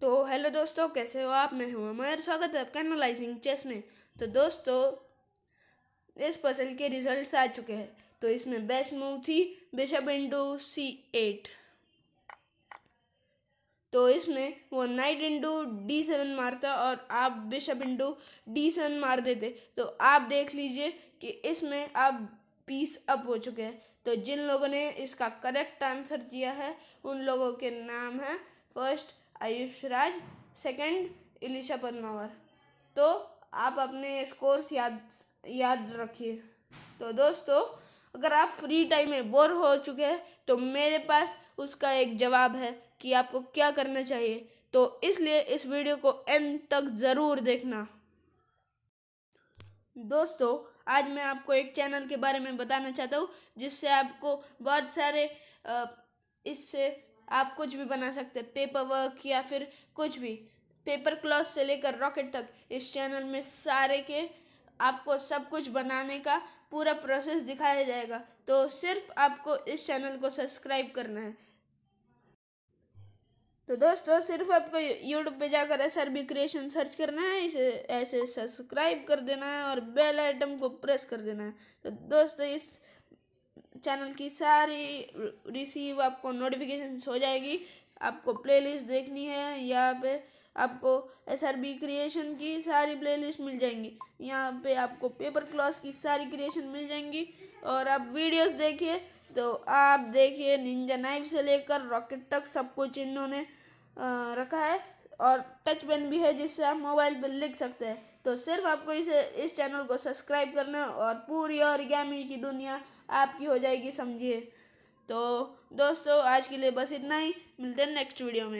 तो हेलो दोस्तों कैसे हो आप मैं हूँ हमारा स्वागत है आपका एनालाइजिंग चेस में तो दोस्तों इस पसल के रिजल्ट्स आ चुके हैं तो इसमें बेस्ट मूव थी बिशप इंडू सी एट तो इसमें वो नाइट इंडू डी सेवन मारता और आप बिशप इंडो डी सेवन मार देते तो आप देख लीजिए कि इसमें आप पीस अप हो चुके हैं तो जिन लोगों ने इसका करेक्ट आंसर दिया है उन लोगों के नाम है फर्स्ट आयुष राज सेकेंड इलिशा पन्नावर तो आप अपने स्कोर्स याद याद रखिए तो दोस्तों अगर आप फ्री टाइम में बोर हो चुके हैं तो मेरे पास उसका एक जवाब है कि आपको क्या करना चाहिए तो इसलिए इस वीडियो को एंड तक ज़रूर देखना दोस्तों आज मैं आपको एक चैनल के बारे में बताना चाहता हूँ जिससे आपको बहुत सारे इससे आप कुछ भी बना सकते हैं पेपर वर्क या फिर कुछ भी पेपर क्लॉथ से लेकर रॉकेट तक इस चैनल में सारे के आपको सब कुछ बनाने का पूरा प्रोसेस दिखाया जाएगा तो सिर्फ आपको इस चैनल को सब्सक्राइब करना है तो दोस्तों सिर्फ आपको यूट्यूब पे जाकर S R B Creation search करना है इसे ऐसे सब्सक्राइब कर देना है और बेल आइटम को प्रेस कर देना है तो दोस्तों इस चैनल की सारी रिसीव आपको नोटिफिकेशन हो जाएगी आपको प्लेलिस्ट देखनी है यहाँ पे आपको एस आर बी क्रिएशन की सारी प्लेलिस्ट मिल जाएंगी यहाँ पे आपको पेपर क्लॉस की सारी क्रिएशन मिल जाएंगी और आप वीडियोस देखिए तो आप देखिए निंजा नाइफ से लेकर रॉकेट तक सब कुछ इन्होंने रखा है और टच पेन भी है जिससे आप मोबाइल पर लिख सकते हैं तो सिर्फ आपको इसे इस चैनल को सब्सक्राइब करना और पूरी और गैमी की दुनिया आपकी हो जाएगी समझिए तो दोस्तों आज के लिए बस इतना ही मिलते हैं नेक्स्ट वीडियो में